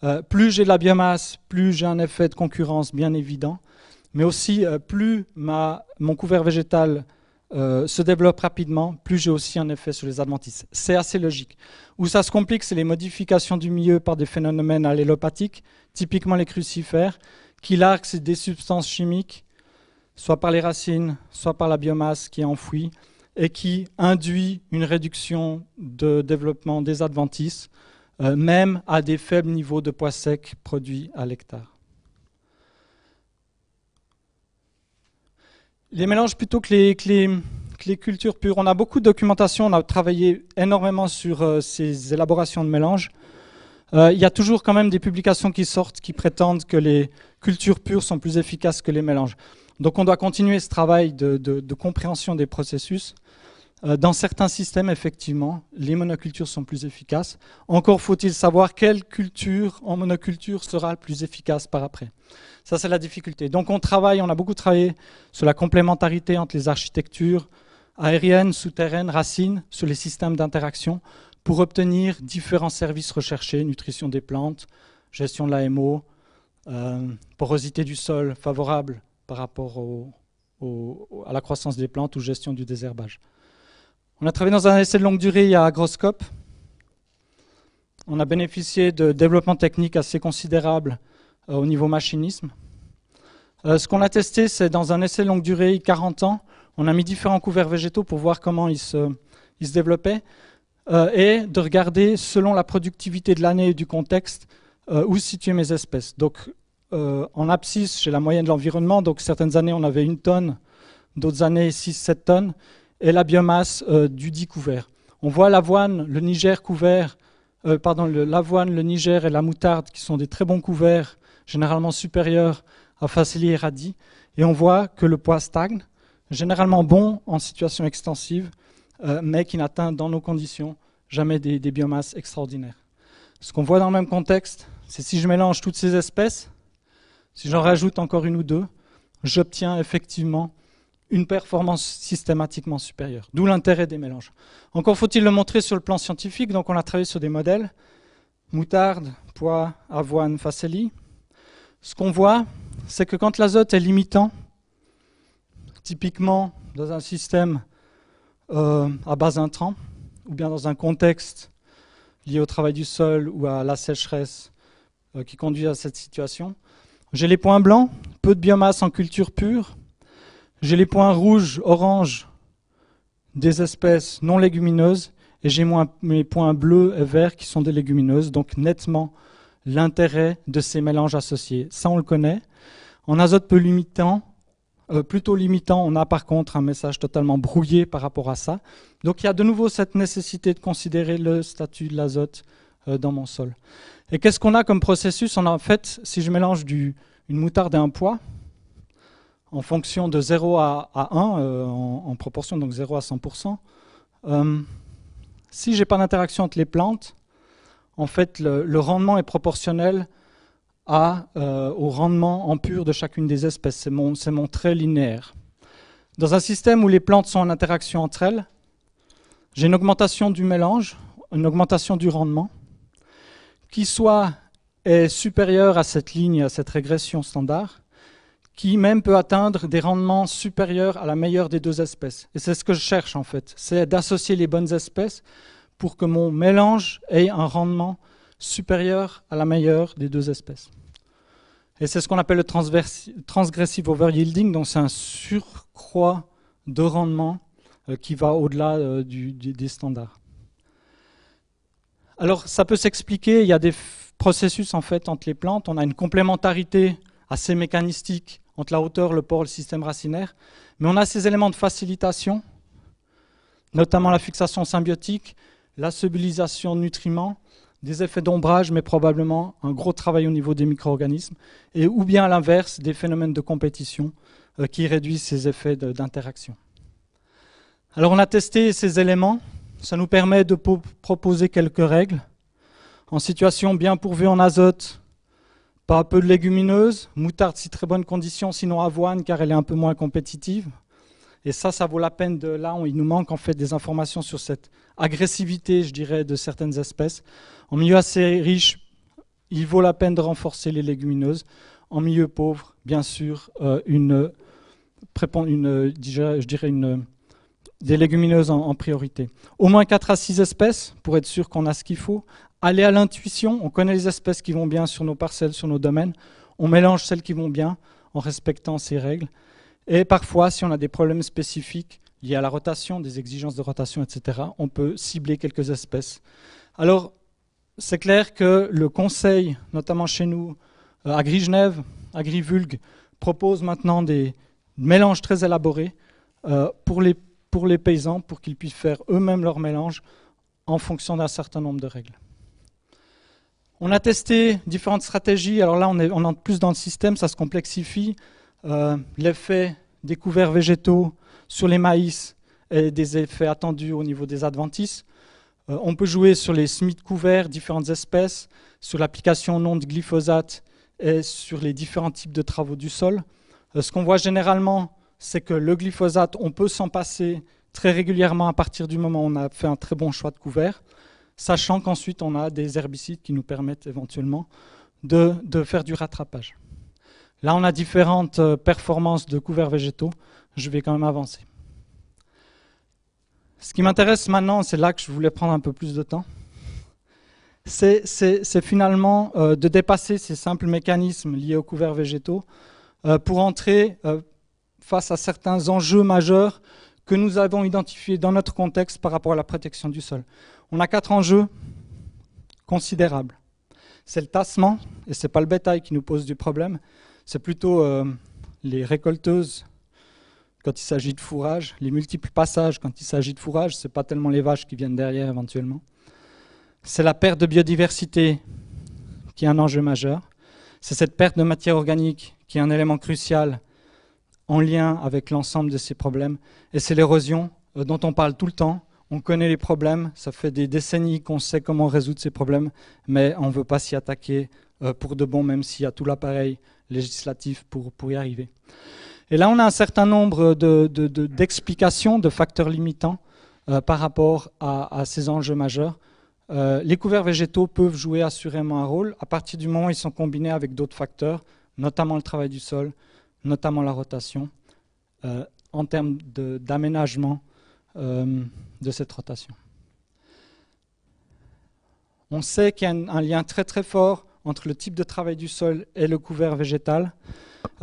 Euh, plus j'ai de la biomasse, plus j'ai un effet de concurrence bien évident, mais aussi plus mon couvert végétal se développe rapidement, plus j'ai aussi un effet sur les adventices. C'est assez logique. Où ça se complique, c'est les modifications du milieu par des phénomènes allélopathiques, typiquement les crucifères, qui largue des substances chimiques, soit par les racines, soit par la biomasse qui est enfouie, et qui induit une réduction de développement des adventices, euh, même à des faibles niveaux de poids sec produits à l'hectare. Les mélanges plutôt que les, cultures pures. On a beaucoup de documentation, on a travaillé énormément sur euh, ces élaborations de mélanges. Euh, il y a toujours quand même des publications qui sortent qui prétendent que les cultures pures sont plus efficaces que les mélanges. Donc on doit continuer ce travail de, compréhension des processus. Euh, dans certains systèmes, effectivement, les monocultures sont plus efficaces. Encore faut-il savoir quelle culture en monoculture sera la plus efficace par après. Ça, c'est la difficulté. Donc on travaille, on a beaucoup travaillé sur la complémentarité entre les architectures aériennes, souterraines, racines, sur les systèmes d'interaction pour obtenir différents services recherchés, nutrition des plantes, gestion de l'AMO, euh, porosité du sol favorable par rapport à la croissance des plantes ou gestion du désherbage. On a travaillé dans un essai de longue durée à Agroscope. On a bénéficié de développements techniques assez considérables euh, au niveau machinisme. Euh, ce qu'on a testé, c'est dans un essai de longue durée, 40 ans, on a mis différents couverts végétaux pour voir comment ils se développaient. Euh, et de regarder selon la productivité de l'année et du contexte euh, où situer mes espèces. Donc euh, en abscisse, j'ai la moyenne de l'environnement, donc certaines années on avait une tonne, d'autres années 6-7 tonnes, et la biomasse du dit couvert. On voit l'avoine, le Niger couvert, pardon, l'avoine, le Niger et la moutarde qui sont des très bons couverts, généralement supérieurs à Facilier et Radis, et on voit que le poids stagne, généralement bon en situation extensive, euh, mais qui n'atteint dans nos conditions jamais des, des biomasses extraordinaires. Ce qu'on voit dans le même contexte, c'est si je mélange toutes ces espèces, si j'en rajoute encore une ou deux, j'obtiens effectivement une performance systématiquement supérieure. D'où l'intérêt des mélanges. Encore faut-il le montrer sur le plan scientifique. Donc on a travaillé sur des modèles, moutarde, pois, avoine, facélie. Ce qu'on voit, c'est que quand l'azote est limitant, typiquement dans un système euh, à bas intrants, ou bien dans un contexte lié au travail du sol ou à la sécheresse euh, qui conduit à cette situation. J'ai les points blancs, peu de biomasse en culture pure. J'ai les points rouges, oranges, des espèces non légumineuses. Et j'ai mes points bleus et verts qui sont des légumineuses, donc nettement l'intérêt de ces mélanges associés. Ça, on le connaît. En azote peu limitant, euh, plutôt limitant. On a par contre un message totalement brouillé par rapport à ça. Donc il y a de nouveau cette nécessité de considérer le statut de l'azote euh, dans mon sol. Et qu'est-ce qu'on a comme processus en fait, si je mélange une moutarde et un pois, en fonction de 0 à, 1, euh, en, proportion, donc 0 à 100%, si je n'ai pas d'interaction entre les plantes, en fait, le rendement est proportionnel euh, au rendement en pur de chacune des espèces. C'est mon, mon, trait linéaire. Dans un système où les plantes sont en interaction entre elles, j'ai une augmentation du mélange, une augmentation du rendement, qui soit est supérieure à cette ligne, à cette régression standard, qui même peut atteindre des rendements supérieurs à la meilleure des deux espèces. Et c'est ce que je cherche en fait, c'est d'associer les bonnes espèces pour que mon mélange ait un rendement supérieur à la meilleure des deux espèces. Et c'est ce qu'on appelle le transgressive overyielding, donc c'est un surcroît de rendement euh, qui va au-delà euh, des standards. Alors ça peut s'expliquer, il y a des processus en fait entre les plantes, on a une complémentarité assez mécanistique entre la hauteur, le port, le système racinaire, mais on a ces éléments de facilitation, notamment la fixation symbiotique, la solubilisation de nutriments, des effets d'ombrage, mais probablement un gros travail au niveau des micro-organismes, et ou bien à l'inverse, des phénomènes de compétition euh, qui réduisent ces effets d'interaction. Alors on a testé ces éléments, ça nous permet de proposer quelques règles. En situation bien pourvue en azote, pas peu de légumineuses, moutarde si très bonne condition, sinon avoine car elle est un peu moins compétitive. Et ça, ça vaut la peine de... Là, où il nous manque en fait des informations sur cette agressivité, je dirais, de certaines espèces. En milieu assez riche, il vaut la peine de renforcer les légumineuses. En milieu pauvre, bien sûr, euh, je dirais une, des légumineuses en, priorité. Au moins 4 à 6 espèces pour être sûr qu'on a ce qu'il faut. Aller à l'intuition, on connaît les espèces qui vont bien sur nos parcelles, sur nos domaines. On mélange celles qui vont bien en respectant ces règles. Et parfois, si on a des problèmes spécifiques liés à la rotation, des exigences de rotation, etc., on peut cibler quelques espèces. Alors, c'est clair que le Conseil, notamment chez nous, euh, à Grigenève, à propose maintenant des mélanges très élaborés euh, pour, les, paysans, pour qu'ils puissent faire eux-mêmes leur mélange en fonction d'un certain nombre de règles. On a testé différentes stratégies. Alors là, on est, entre plus dans le système, ça se complexifie. Euh, l'effet des couverts végétaux sur les maïs et des effets attendus au niveau des adventices. Euh, on peut jouer sur les de couverts, différentes espèces, sur l'application non de glyphosate et sur les différents types de travaux du sol. Euh, ce qu'on voit généralement, c'est que le glyphosate, on peut s'en passer très régulièrement à partir du moment où on a fait un très bon choix de couvert, sachant qu'ensuite on a des herbicides qui nous permettent éventuellement de, de faire du rattrapage. Là, on a différentes euh, performances de couverts végétaux. Je vais quand même avancer. Ce qui m'intéresse maintenant, c'est là que je voulais prendre un peu plus de temps, c'est finalement euh, de dépasser ces simples mécanismes liés aux couverts végétaux euh, pour entrer euh, face à certains enjeux majeurs que nous avons identifiés dans notre contexte par rapport à la protection du sol. On a quatre enjeux considérables. C'est le tassement, et ce n'est pas le bétail qui nous pose du problème, c'est plutôt les récolteuses quand il s'agit de fourrage, les multiples passages quand il s'agit de fourrage, ce n'est pas tellement les vaches qui viennent derrière éventuellement. C'est la perte de biodiversité qui est un enjeu majeur. C'est cette perte de matière organique qui est un élément crucial en lien avec l'ensemble de ces problèmes. Et c'est l'érosion euh, dont on parle tout le temps. On connaît les problèmes, ça fait des décennies qu'on sait comment résoudre ces problèmes, mais on ne veut pas s'y attaquer euh, pour de bon, même s'il y a tout l'appareil législatif pour, pour y arriver. Et là, on a un certain nombre d'explications de, facteurs limitants euh, par rapport à, ces enjeux majeurs. Euh, les couverts végétaux peuvent jouer assurément un rôle à partir du moment où ils sont combinés avec d'autres facteurs, notamment le travail du sol, notamment la rotation, euh, en termes d'aménagement de, cette rotation. On sait qu'il y a un, lien très très fort entre le type de travail du sol et le couvert végétal.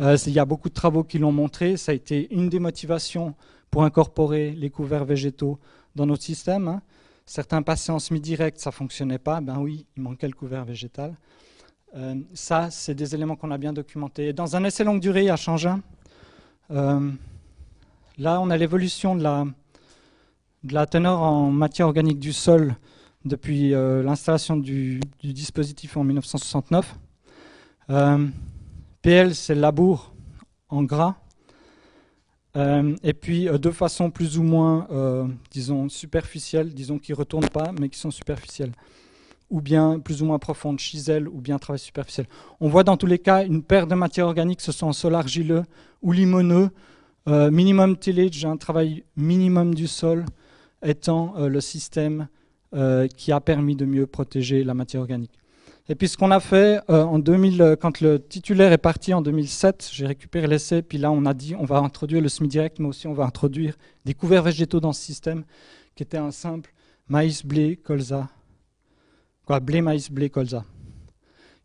Euh, il y a beaucoup de travaux qui l'ont montré. Ça a été une des motivations pour incorporer les couverts végétaux dans notre système. Hein. Certains patients en semi-direct, ça ne fonctionnait pas. Ben oui, il manquait le couvert végétal. Euh, ça, c'est des éléments qu'on a bien documentés. dans un essai longue durée à Changin, euh, là, on a l'évolution de la, de teneur en matière organique du sol depuis l'installation du, dispositif en 1969. PL, c'est labour en gras. Euh, et puis euh, de façon plus ou moins, euh, disons, superficielle, disons qui ne retournent pas, mais qui sont superficielles. Ou bien plus ou moins profonde, chisel, ou bien travail superficiel. On voit dans tous les cas une paire de matières organiques, ce sont sol argileux ou limoneux, minimum tillage, un travail minimum du sol, étant le système qui a permis de mieux protéger la matière organique. Et puis ce qu'on a fait euh, en 2000, euh, quand le titulaire est parti en 2007, j'ai récupéré l'essai, puis là on a dit on va introduire le semi-direct, mais aussi on va introduire des couverts végétaux dans ce système, qui était un simple maïs, blé, colza. Quoi, blé, maïs, blé, colza.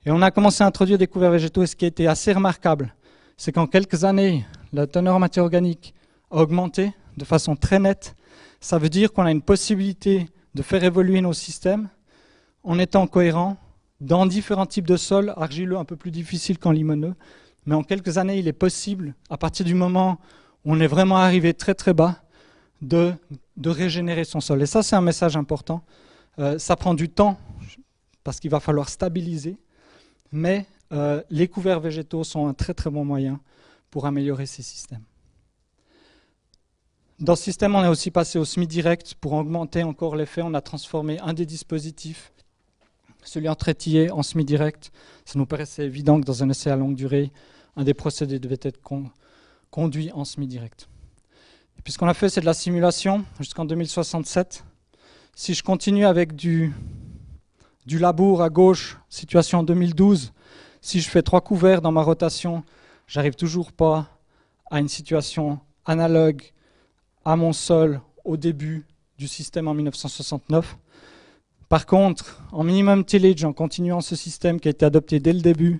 Et on a commencé à introduire des couverts végétaux, et ce qui a été assez remarquable, c'est qu'en quelques années, la teneur en matière organique a augmenté de façon très nette. Ça veut dire qu'on a une possibilité de faire évoluer nos systèmes en étant cohérents dans différents types de sols, argileux un peu plus difficile qu'en limoneux. Mais en quelques années, il est possible, à partir du moment où on est vraiment arrivé très très bas, de, régénérer son sol. Et ça, c'est un message important. Euh, ça prend du temps, parce qu'il va falloir stabiliser, mais euh, les couverts végétaux sont un très très bon moyen pour améliorer ces systèmes. Dans ce système, on est aussi passé au semi direct pour augmenter encore l'effet. On a transformé un des dispositifs celui en en semi-direct, ça nous paraissait évident que dans un essai à longue durée, un des procédés devait être conduit en semi-direct. Et ce qu'on a fait, c'est de la simulation jusqu'en 2067. Si je continue avec du, labour à gauche, situation en 2012, si je fais trois couverts dans ma rotation, j'arrive toujours pas à une situation analogue à mon sol au début du système en 1969. Par contre, en minimum tillage, en continuant ce système qui a été adopté dès le début,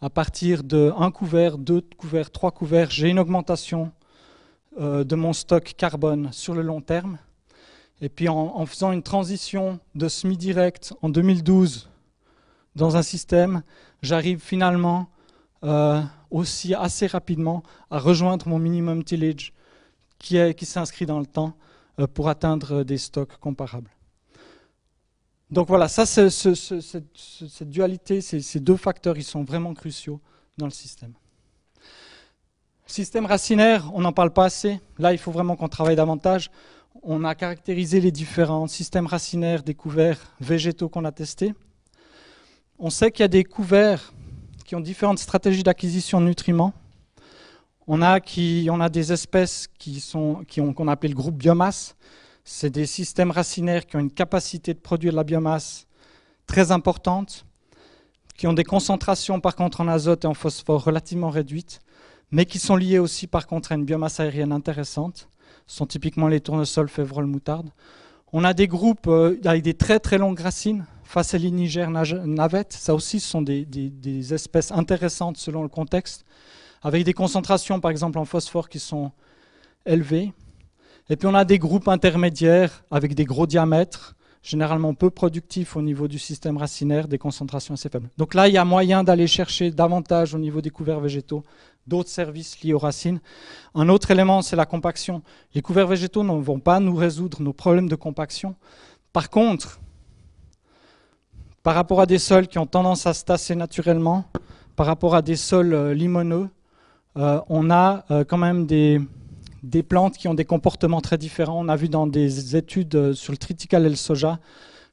à partir de un couvert, deux couverts, trois couverts, j'ai une augmentation euh, de mon stock carbone sur le long terme. Et puis en, faisant une transition de semi-direct en 2012 dans un système, j'arrive finalement euh, aussi assez rapidement à rejoindre mon minimum tillage qui s'inscrit dans le temps euh, pour atteindre des stocks comparables. Donc voilà, ça, c'est cette, dualité, ces, deux facteurs, ils sont vraiment cruciaux dans le système. Système racinaire, on n'en parle pas assez. Là, il faut vraiment qu'on travaille davantage. On a caractérisé les différents systèmes racinaires découverts végétaux qu'on a testés. On sait qu'il y a des couverts qui ont différentes stratégies d'acquisition de nutriments. On a, qui, on a des espèces qui sont, qui qu'on appelle le groupe biomasse, c'est des systèmes racinaires qui ont une capacité de produire de la biomasse très importante, qui ont des concentrations par contre en azote et en phosphore relativement réduites, mais qui sont liées aussi par contre à une biomasse aérienne intéressante. Ce sont typiquement les tournesols, févrole, moutarde. On a des groupes euh, avec des très très longues racines, à Niger, Navette. Ça aussi, sont des, espèces intéressantes selon le contexte, avec des concentrations par exemple en phosphore qui sont élevées. Et puis on a des groupes intermédiaires avec des gros diamètres, généralement peu productifs au niveau du système racinaire, des concentrations assez faibles. Donc là, il y a moyen d'aller chercher davantage au niveau des couverts végétaux d'autres services liés aux racines. Un autre élément, c'est la compaction. Les couverts végétaux ne vont pas nous résoudre nos problèmes de compaction. Par contre, par rapport à des sols qui ont tendance à se tasser naturellement, par rapport à des sols euh, limoneux, euh, on a euh, quand même des, des plantes qui ont des comportements très différents. On a vu dans des études euh, sur le triticale et le soja,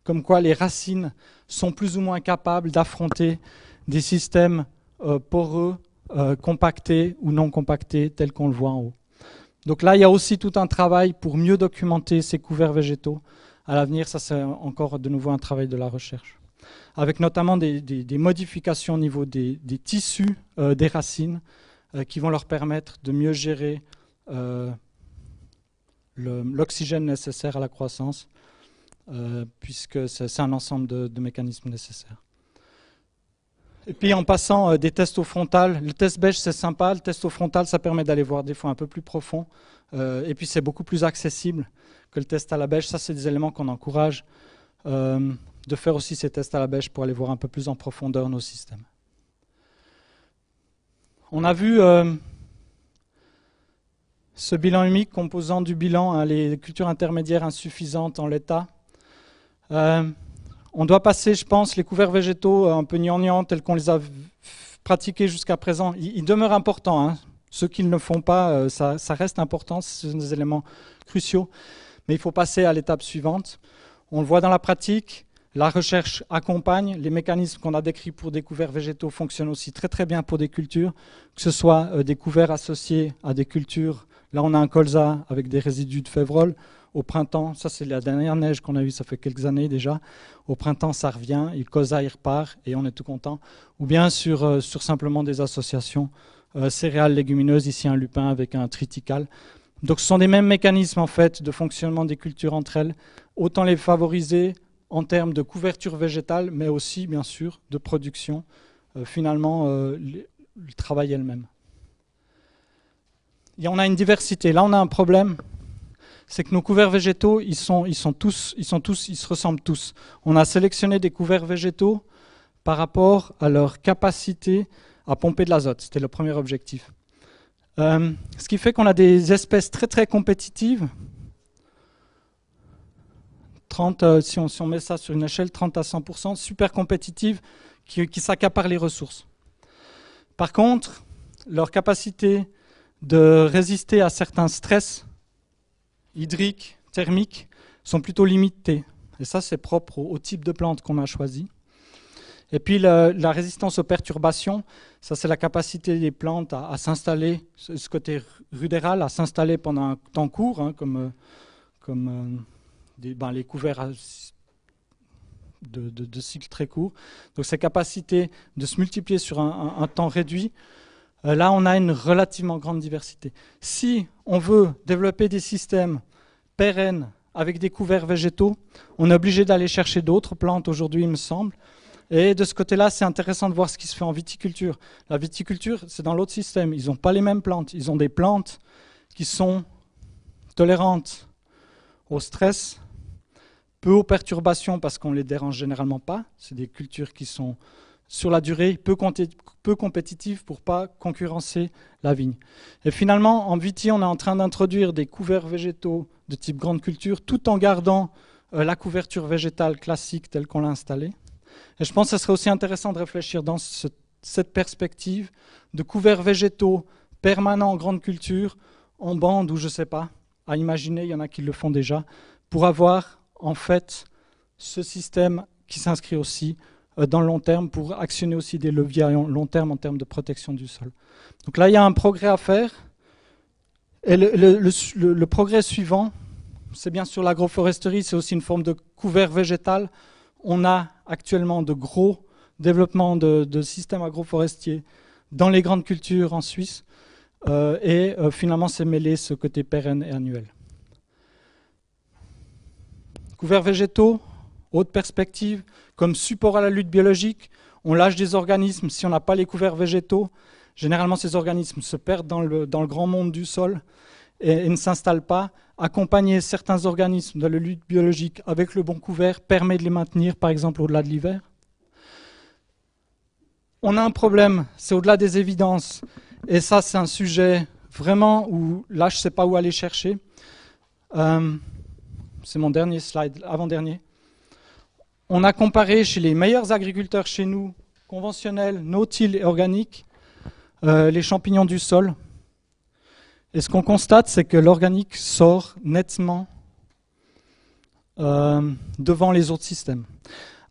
comme quoi les racines sont plus ou moins capables d'affronter des systèmes euh, poreux, euh, compactés ou non compactés, tels qu'on le voit en haut. Donc là, il y a aussi tout un travail pour mieux documenter ces couverts végétaux. À l'avenir, ça c'est encore de nouveau un travail de la recherche, avec notamment des, modifications au niveau des, tissus des racines qui vont leur permettre de mieux gérer euh, l'oxygène nécessaire à la croissance, euh, puisque c'est un ensemble de, mécanismes nécessaires. Et puis en passant euh, des tests au frontal, le test beige c'est sympa, le test au frontal ça permet d'aller voir des fois un peu plus profond, et puis c'est beaucoup plus accessible que le test à la beige, ça c'est des éléments qu'on encourage de faire aussi ces tests à la beige pour aller voir un peu plus en profondeur nos systèmes. On a vu ce bilan unique composant du bilan hein, les cultures intermédiaires insuffisantes en l'état. Euh, on doit passer, je pense, les couverts végétaux euh, un peu négligents tels qu'on les a pratiqués jusqu'à présent. Ils, demeurent importants. Hein. Ceux qu'ils ne font pas, euh, ça, reste important, ce sont des éléments cruciaux. Mais il faut passer à l'étape suivante. On le voit dans la pratique, la recherche accompagne, les mécanismes qu'on a décrits pour des couverts végétaux fonctionnent aussi très très bien pour des cultures, que ce soit des couverts associés à des cultures Là, on a un colza avec des résidus de févrole. Au printemps, ça c'est la dernière neige qu'on a eue, ça fait quelques années déjà. Au printemps, ça revient, il colza, il repart et on est tout content. Ou bien sur, euh, simplement des associations euh, céréales, légumineuses, ici un lupin avec un triticale. Donc ce sont des mêmes mécanismes en fait de fonctionnement des cultures entre elles. Autant les favoriser en termes de couverture végétale, mais aussi bien sûr de production. Euh, finalement, le travail elle même on a une diversité. Là, on a un problème, c'est que nos couverts végétaux, ils sont, tous, ils se ressemblent tous. On a sélectionné des couverts végétaux par rapport à leur capacité à pomper de l'azote. C'était le premier objectif. Euh, ce qui fait qu'on a des espèces très très compétitives. 30, euh, si, on, met ça sur une échelle 30 à 100%, super compétitives qui s'accaparent les ressources. Par contre, leur capacité de résister à certains stress hydriques, thermiques, sont plutôt limités Et ça, c'est propre au, type de plante qu'on a choisi. Et puis la résistance aux perturbations, ça c'est la capacité des plantes à, s'installer, ce côté rudéral, à s'installer pendant un temps court, hein, comme, euh, comme euh, ben, les couverts de, cycles très courts. Donc ces capacités de se multiplier sur un temps réduit euh, là, on a une relativement grande diversité. Si on veut développer des systèmes pérennes avec des couverts végétaux, on est obligé d'aller chercher d'autres plantes aujourd'hui, il me semble. Et de ce côté-là, c'est intéressant de voir ce qui se fait en viticulture. La viticulture, c'est dans l'autre système. Ils n'ont pas les mêmes plantes. Ils ont des plantes qui sont tolérantes au stress, peu aux perturbations parce qu'on ne les dérange généralement pas. C'est des cultures qui sont sur la durée, peu, peu compétitive pour ne pas concurrencer la vigne. Et finalement, en Viti, on est en train d'introduire des couverts végétaux de type grande culture, tout en gardant euh, la couverture végétale classique telle qu'on l'a installée. Et je pense que ce serait aussi intéressant de réfléchir dans cette perspective de couverts végétaux permanents en grande culture, en bande ou je ne sais pas, à imaginer, il y en a qui le font déjà, pour avoir en fait ce système qui s'inscrit aussi euh, dans le long terme pour actionner aussi des leviers à long terme en termes de protection du sol. Donc là, il y a un progrès à faire. Et le, progrès suivant, c'est bien sûr l'agroforesterie, c'est aussi une forme de couvert végétal. On a actuellement de gros développements de, systèmes agroforestiers dans les grandes cultures en Suisse. Euh, et euh, finalement, c'est mêlé ce côté pérenne et annuel. Couverts végétaux, autre perspective, comme support à la lutte biologique, on lâche des organismes si on n'a pas les couverts végétaux. Généralement, ces organismes se perdent dans le, grand monde du sol et, ne s'installent pas. Accompagner certains organismes dans la lutte biologique avec le bon couvert permet de les maintenir, par exemple, au-delà de l'hiver. On a un problème, c'est au-delà des évidences. Et ça, c'est un sujet vraiment où là, je ne sais pas où aller chercher. Euh, c'est mon dernier slide, avant-dernier on a comparé chez les meilleurs agriculteurs chez nous, conventionnels, nautiles et organiques, euh, les champignons du sol. Et ce qu'on constate, c'est que l'organique sort nettement euh, devant les autres systèmes.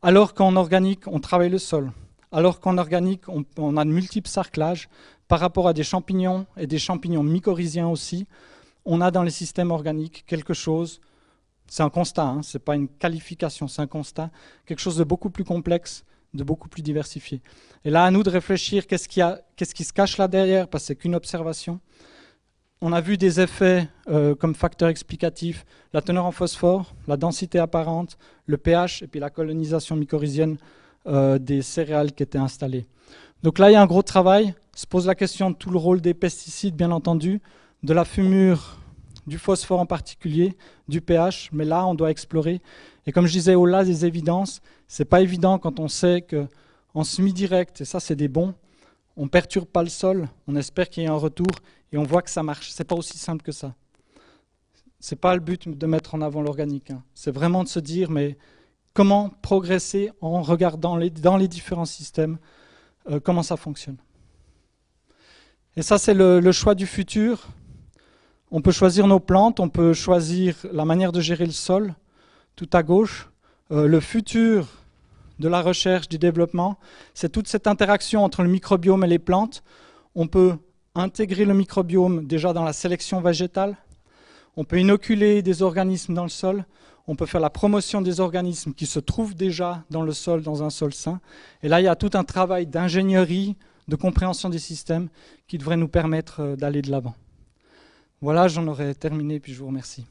Alors qu'en organique, on travaille le sol. Alors qu'en organique, on, a de multiples sarclages par rapport à des champignons et des champignons mycorhiziens aussi. On a dans les systèmes organiques quelque chose c'est un constat, hein. c'est ce n'est pas une qualification, c'est un constat, quelque chose de beaucoup plus complexe, de beaucoup plus diversifié. Et là, à nous de réfléchir, qu'est-ce qui, se cache là derrière, parce que c'est qu'une observation. On a vu des effets euh, comme facteur explicatif, la teneur en phosphore, la densité apparente, le pH et puis la colonisation mycorhizienne euh, des céréales qui étaient installées. Donc là, il y a un gros travail. Se pose la question de tout le rôle des pesticides, bien entendu, de la fumure du phosphore en particulier, du pH, mais là, on doit explorer. Et comme je disais, au-delà des évidences, n'est pas évident quand on sait qu'en semi-direct, et ça, c'est des bons, on ne perturbe pas le sol, on espère qu'il y ait un retour, et on voit que ça marche. C'est pas aussi simple que ça. n'est pas le but de mettre en avant l'organique. Hein. C'est vraiment de se dire, mais comment progresser en regardant dans les différents systèmes euh, comment ça fonctionne. Et ça, c'est le, choix du futur. On peut choisir nos plantes, on peut choisir la manière de gérer le sol, tout à gauche. Euh, le futur de la recherche, du développement, c'est toute cette interaction entre le microbiome et les plantes. On peut intégrer le microbiome déjà dans la sélection végétale. On peut inoculer des organismes dans le sol. On peut faire la promotion des organismes qui se trouvent déjà dans le sol, dans un sol sain. Et là, il y a tout un travail d'ingénierie, de compréhension des systèmes qui devrait nous permettre euh, d'aller de l'avant. Voilà, j'en aurais terminé, puis je vous remercie.